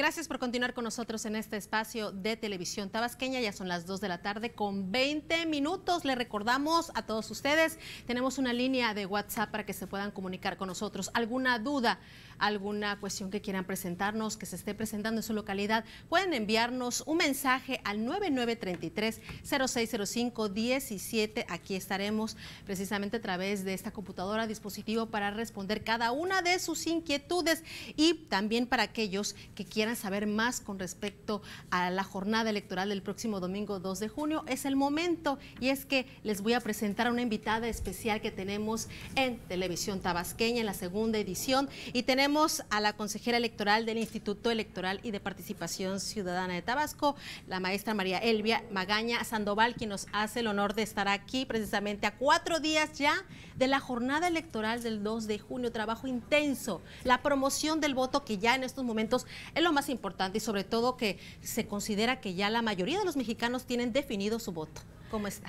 Gracias por continuar con nosotros en este espacio de televisión tabasqueña. Ya son las 2 de la tarde con 20 minutos. Le recordamos a todos ustedes, tenemos una línea de WhatsApp para que se puedan comunicar con nosotros. ¿Alguna duda, alguna cuestión que quieran presentarnos, que se esté presentando en su localidad? Pueden enviarnos un mensaje al 9933-0605-17. Aquí estaremos precisamente a través de esta computadora, dispositivo, para responder cada una de sus inquietudes y también para aquellos que quieran saber más con respecto a la jornada electoral del próximo domingo 2 de junio, es el momento. Y es que les voy a presentar a una invitada especial que tenemos en Televisión Tabasqueña, en la segunda edición. Y tenemos a la consejera electoral del Instituto Electoral y de Participación Ciudadana de Tabasco, la maestra María Elvia Magaña Sandoval, quien nos hace el honor de estar aquí precisamente a cuatro días ya de la jornada electoral del 2 de junio. Trabajo intenso, la promoción del voto que ya en estos momentos es lo más importante y sobre todo que se considera que ya la mayoría de los mexicanos tienen definido su voto. ¿Cómo está?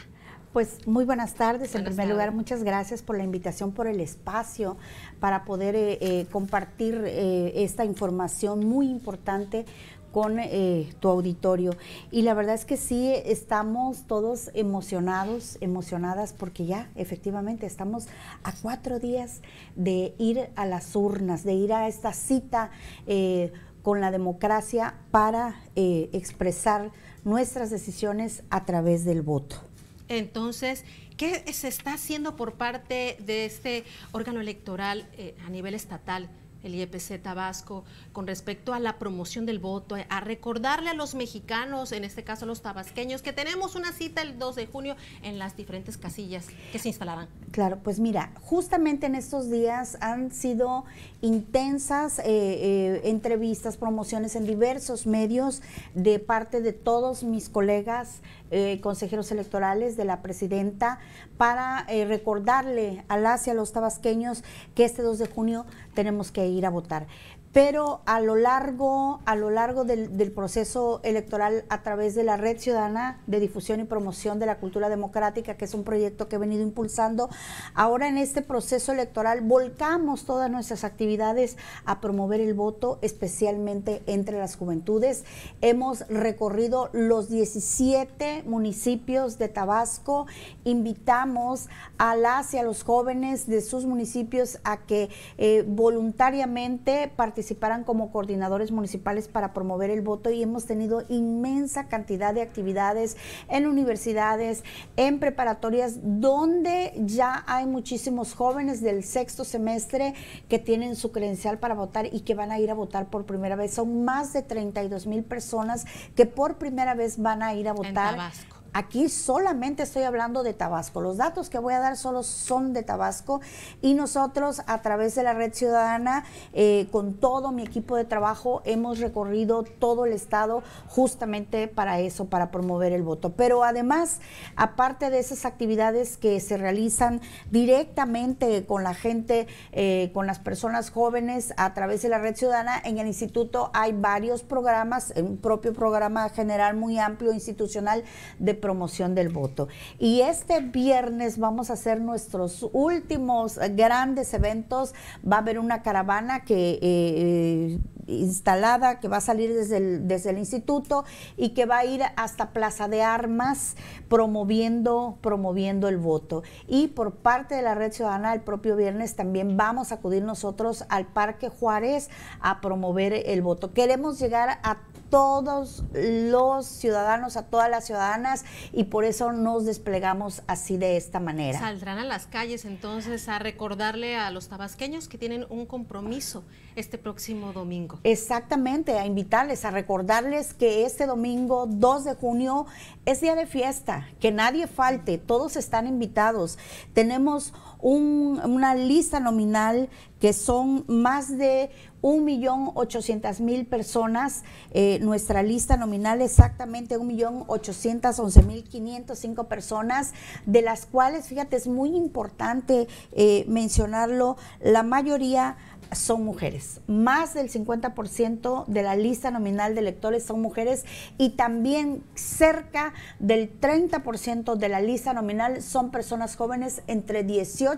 Pues muy buenas tardes. en primer lugar, muchas gracias por la invitación, por el espacio para poder eh, eh, compartir eh, esta información muy importante con tu auditorio. Y la verdad es que sí, estamos todos emocionados, emocionadas, porque ya efectivamente estamos a cuatro días de ir a las urnas, de ir a esta cita con la democracia para eh, expresar nuestras decisiones a través del voto. Entonces, ¿qué se está haciendo por parte de este órgano electoral eh, a nivel estatal? el IEPC Tabasco, con respecto a la promoción del voto, a recordarle a los mexicanos, en este caso a los tabasqueños, que tenemos una cita el 2 de junio en las diferentes casillas que se instalarán. Claro, pues mira, justamente en estos días han sido intensas eh, eh, entrevistas, promociones en diversos medios de parte de todos mis colegas eh, consejeros electorales, de la presidenta, para eh, recordarle a las y a los tabasqueños que este 2 de junio tenemos que ir a votar pero a lo largo, a lo largo del, proceso electoral a través de la Red Ciudadana de Difusión y Promoción de la Cultura Democrática, que es un proyecto que he venido impulsando, ahora en este proceso electoral volcamos todas nuestras actividades a promover el voto, especialmente entre las juventudes. Hemos recorrido los 17 municipios de Tabasco, invitamos a las y a los jóvenes de sus municipios a que eh, voluntariamente participen participaran como coordinadores municipales para promover el voto y hemos tenido inmensa cantidad de actividades en universidades, en preparatorias, donde ya hay muchísimos jóvenes del sexto semestre que tienen su credencial para votar y que van a ir a votar por primera vez. Son más de 32 mil personas que por primera vez van a ir a votar. Aquí solamente estoy hablando de Tabasco. Los datos que voy a dar solo son de Tabasco y nosotros a través de la red ciudadana, eh, con todo mi equipo de trabajo, hemos recorrido todo el estado justamente para eso, para promover el voto. Pero además, aparte de esas actividades que se realizan directamente con la gente, eh, con las personas jóvenes a través de la red ciudadana, en el instituto hay varios programas, un propio programa general muy amplio institucional de promoción del voto. Y este viernes vamos a hacer nuestros últimos grandes eventos. Va a haber una caravana que eh, eh, instalada, que va a salir desde el, desde el instituto y que va a ir hasta Plaza de Armas promoviendo, promoviendo el voto. Y por parte de la Red Ciudadana, el propio viernes también vamos a acudir nosotros al Parque Juárez a promover el voto. Queremos llegar a todos los ciudadanos, a todas las ciudadanas y por eso nos desplegamos así de esta manera. Saldrán a las calles entonces a recordarle a los tabasqueños que tienen un compromiso este próximo domingo. Exactamente, a invitarles, a recordarles que este domingo 2 de junio es día de fiesta, que nadie falte, todos están invitados. Tenemos un, una lista nominal que son más de 1.800.000 personas. Eh, nuestra lista nominal exactamente 1.811.505 personas, de las cuales, fíjate, es muy importante eh, mencionarlo, la mayoría son mujeres. Más del 50% de la lista nominal de electores son mujeres y también cerca del 30% de la lista nominal son personas jóvenes entre 18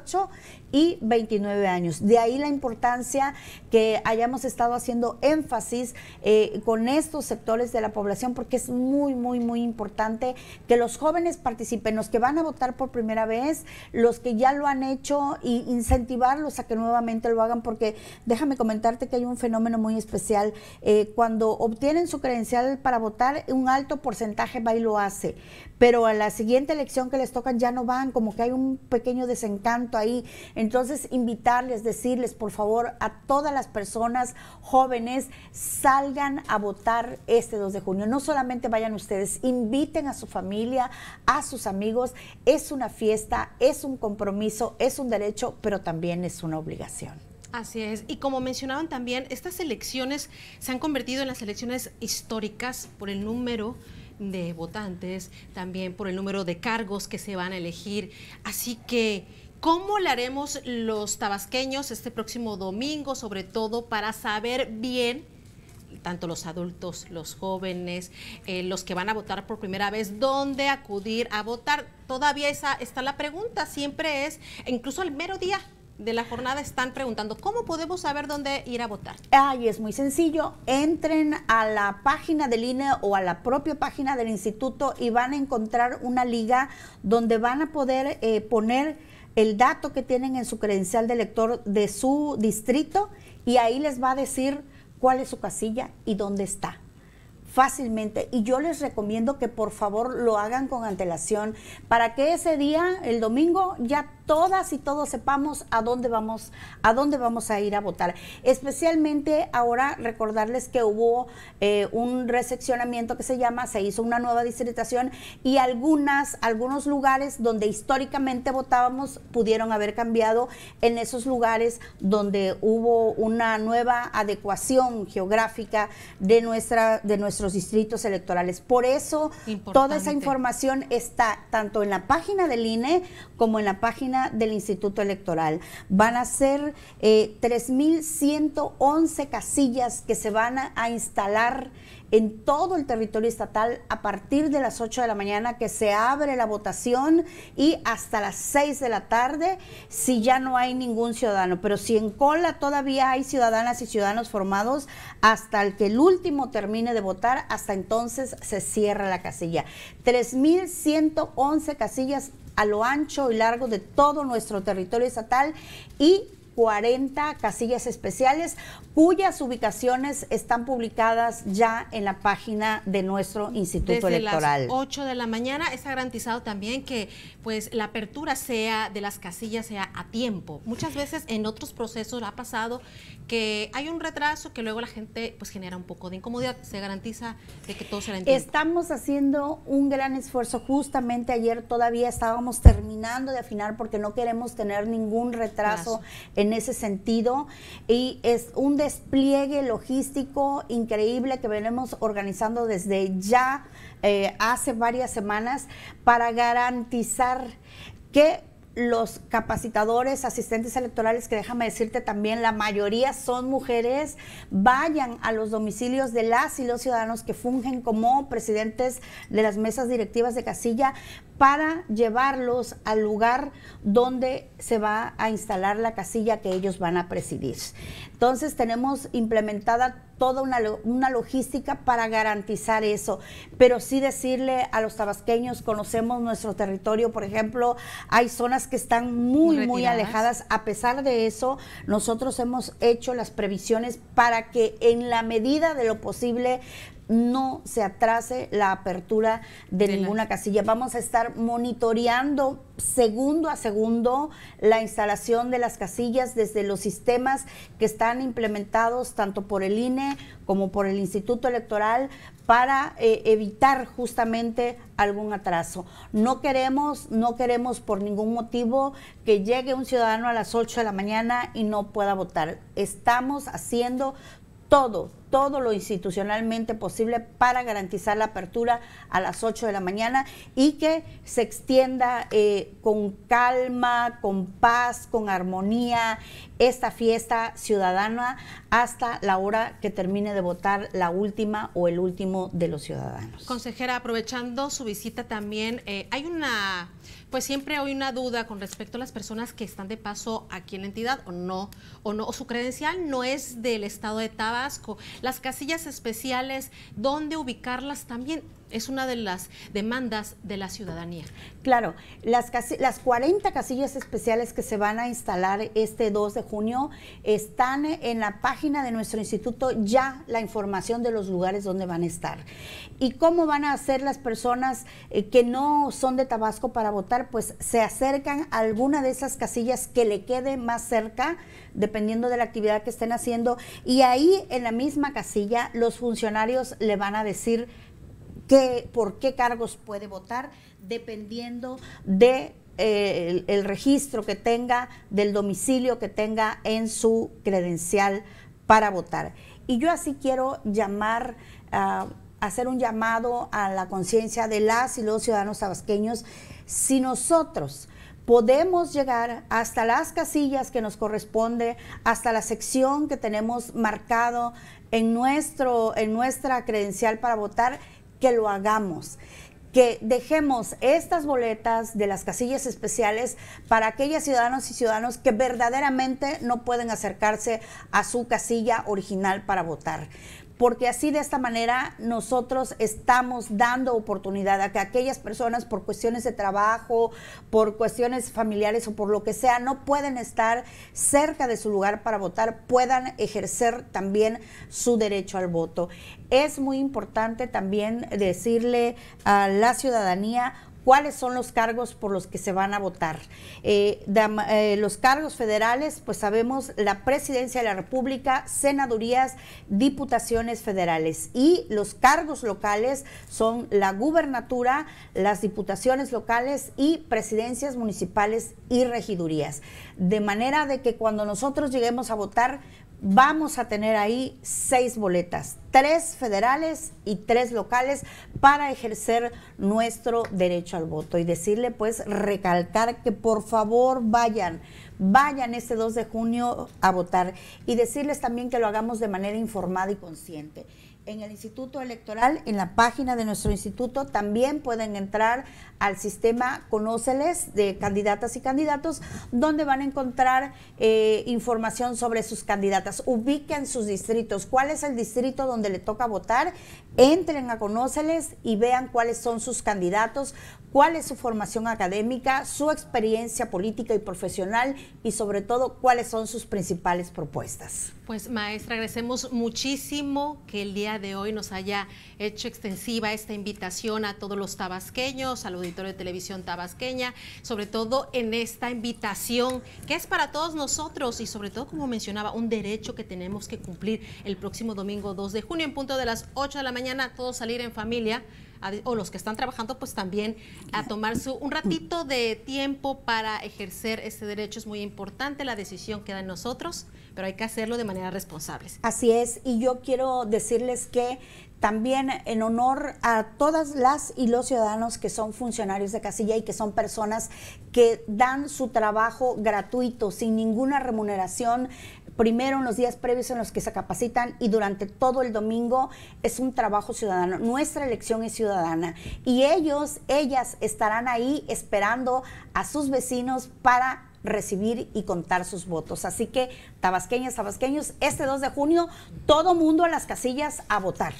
y 29 años. De ahí la importancia que hayamos estado haciendo énfasis eh, con estos sectores de la población, porque es muy, muy, muy importante que los jóvenes participen, los que van a votar por primera vez, los que ya lo han hecho, e incentivarlos a que nuevamente lo hagan, porque déjame comentarte que hay un fenómeno muy especial. Eh, cuando obtienen su credencial para votar, un alto porcentaje va y lo hace, pero a la siguiente elección que les tocan ya no van, como que hay un pequeño desencanto ahí. Entonces, invitarles, decirles, por favor, a todas las personas jóvenes, salgan a votar este 2 de junio. No solamente vayan ustedes, inviten a su familia, a sus amigos. Es una fiesta, es un compromiso, es un derecho, pero también es una obligación. Así es. Y como mencionaban también, estas elecciones se han convertido en las elecciones históricas por el número de votantes, también por el número de cargos que se van a elegir. Así que ¿Cómo le haremos los tabasqueños este próximo domingo, sobre todo para saber bien tanto los adultos, los jóvenes, eh, los que van a votar por primera vez, dónde acudir a votar. Todavía esa, está la pregunta, siempre es, e incluso el mero día de la jornada están preguntando, ¿cómo podemos saber dónde ir a votar? Ay, es muy sencillo, entren a la página del INE o a la propia página del instituto y van a encontrar una liga donde van a poder eh, poner el dato que tienen en su credencial de elector de su distrito y ahí les va a decir cuál es su casilla y dónde está fácilmente y yo les recomiendo que por favor lo hagan con antelación para que ese día, el domingo, ya todas y todos sepamos a dónde vamos, a dónde vamos a ir a votar. Especialmente ahora recordarles que hubo eh, un reseccionamiento que se llama, se hizo una nueva distritación y algunas, algunos lugares donde históricamente votábamos pudieron haber cambiado en esos lugares donde hubo una nueva adecuación geográfica de nuestra, de nuestros distritos electorales. Por eso toda esa información está tanto en la página del INE como en la página del Instituto Electoral. Van a ser eh, 3.111 casillas que se van a, instalar en todo el territorio estatal a partir de las 8 de la mañana que se abre la votación y hasta las 6 de la tarde si ya no hay ningún ciudadano. Pero si en cola todavía hay ciudadanas y ciudadanos formados, hasta el que el último termine de votar, hasta entonces se cierra la casilla. 3.111 casillas a lo ancho y largo de todo nuestro territorio estatal y 40 casillas especiales cuyas ubicaciones están publicadas ya en la página de nuestro Instituto Desde Electoral. Las 8 de la mañana está garantizado también que pues la apertura sea de las casillas sea a tiempo. Muchas veces en otros procesos ha pasado que hay un retraso que luego la gente pues genera un poco de incomodidad, se garantiza de que todo será en tiempo. Estamos haciendo un gran esfuerzo justamente ayer todavía estábamos terminando de afinar porque no queremos tener ningún retraso en ese sentido y es un despliegue logístico increíble que venimos organizando desde ya eh, hace varias semanas para garantizar que los capacitadores, asistentes electorales, que déjame decirte también, la mayoría son mujeres, vayan a los domicilios de las y los ciudadanos que fungen como presidentes de las mesas directivas de casilla para llevarlos al lugar donde se va a instalar la casilla que ellos van a presidir. Entonces tenemos implementada toda una, una logística para garantizar eso. Pero sí decirle a los tabasqueños, conocemos nuestro territorio, por ejemplo, hay zonas que están muy, muy, muy alejadas. A pesar de eso, nosotros hemos hecho las previsiones para que en la medida de lo posible no se atrase la apertura de, ninguna casilla. Vamos a estar monitoreando segundo a segundo la instalación de las casillas desde los sistemas que están implementados tanto por el INE como por el Instituto Electoral para eh, evitar justamente algún atraso. No queremos, no queremos por ningún motivo que llegue un ciudadano a las 8 de la mañana y no pueda votar. Estamos haciendo todo todo lo institucionalmente posible para garantizar la apertura a las 8 de la mañana y que se extienda eh, con calma, con paz, con armonía esta fiesta ciudadana hasta la hora que termine de votar la última o el último de los ciudadanos. Consejera, aprovechando su visita también, eh, hay una pues siempre hay una duda con respecto a las personas que están de paso aquí en la entidad o no, o no, o su credencial no es del estado de Tabasco las casillas especiales, dónde ubicarlas también es una de las demandas de la ciudadanía. Claro, las, las 40 casillas especiales que se van a instalar este 2 de junio están en la página de nuestro instituto ya la información de los lugares donde van a estar. ¿Y cómo van a hacer las personas eh, que no son de Tabasco para votar? Pues se acercan a alguna de esas casillas que le quede más cerca, dependiendo de la actividad que estén haciendo, y ahí en la misma casilla los funcionarios le van a decir por qué cargos puede votar, dependiendo de eh, el, registro que tenga, del domicilio que tenga en su credencial para votar. Y yo así quiero llamar, ah, hacer un llamado a la conciencia de las y los ciudadanos tabasqueños. Si nosotros podemos llegar hasta las casillas que nos corresponde, hasta la sección que tenemos marcado en, nuestro, en nuestra credencial para votar, que lo hagamos que dejemos estas boletas de las casillas especiales para aquellas ciudadanos y ciudadanos que verdaderamente no pueden acercarse a su casilla original para votar porque así de esta manera nosotros estamos dando oportunidad a que aquellas personas por cuestiones de trabajo, por cuestiones familiares o por lo que sea, no pueden estar cerca de su lugar para votar, puedan ejercer también su derecho al voto. Es muy importante también decirle a la ciudadanía cuáles son los cargos por los que se van a votar. Eh, eh, los cargos federales, pues sabemos la presidencia de la República, senadurías, diputaciones federales. Y los cargos locales son la gubernatura, las diputaciones locales y presidencias municipales y regidurías. De manera de que cuando nosotros lleguemos a votar, vamos a tener ahí seis boletas, tres federales y tres locales para ejercer nuestro derecho al voto y decirle pues recalcar que por favor vayan, vayan este 2 de junio a votar y decirles también que lo hagamos de manera informada y consciente en el Instituto Electoral, en la página de nuestro instituto, también pueden entrar al sistema Conóceles de candidatas y candidatos, donde van a encontrar eh, información sobre sus candidatas. Ubiquen sus distritos, cuál es el distrito donde le toca votar, entren a Conóceles y vean cuáles son sus candidatos, cuál es su formación académica, su experiencia política y profesional y sobre todo cuáles son sus principales propuestas. Pues maestra, agradecemos muchísimo que el día de hoy nos haya hecho extensiva esta invitación a todos los tabasqueños, al auditorio de televisión tabasqueña, sobre todo en esta invitación que es para todos nosotros y sobre todo, como mencionaba, un derecho que tenemos que cumplir el próximo domingo 2 de junio en punto de las 8 de la mañana, todos salir en familia o los que están trabajando, pues también a tomar su, un ratito de tiempo para ejercer ese derecho. Es muy importante, la decisión queda en nosotros, pero hay que hacerlo de manera responsable. Así es, y yo quiero decirles que también en honor a todas las y los ciudadanos que son funcionarios de casilla y que son personas que dan su trabajo gratuito, sin ninguna remuneración primero en los días previos en los que se capacitan y durante todo el domingo es un trabajo ciudadano. Nuestra elección es ciudadana y ellos, ellas estarán ahí esperando a sus vecinos para recibir y contar sus votos. Así que, tabasqueñas, tabasqueños, este 2 de junio, todo mundo a las casillas a votar.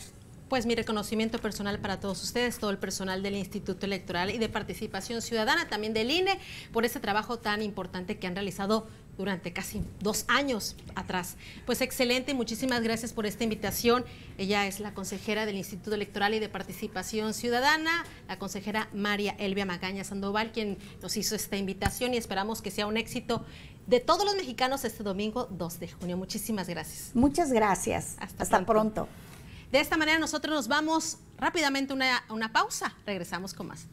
Pues mi reconocimiento personal para todos ustedes, todo el personal del Instituto Electoral y de Participación Ciudadana, también del INE, por ese trabajo tan importante que han realizado durante casi dos años atrás. Pues excelente, muchísimas gracias por esta invitación. Ella es la consejera del Instituto Electoral y de Participación Ciudadana, la consejera María Elvia Magaña Sandoval, quien nos hizo esta invitación y esperamos que sea un éxito de todos los mexicanos este domingo 2 de junio. Muchísimas gracias. Muchas gracias. Hasta, pronto. De esta manera nosotros nos vamos rápidamente a una pausa. Regresamos con más.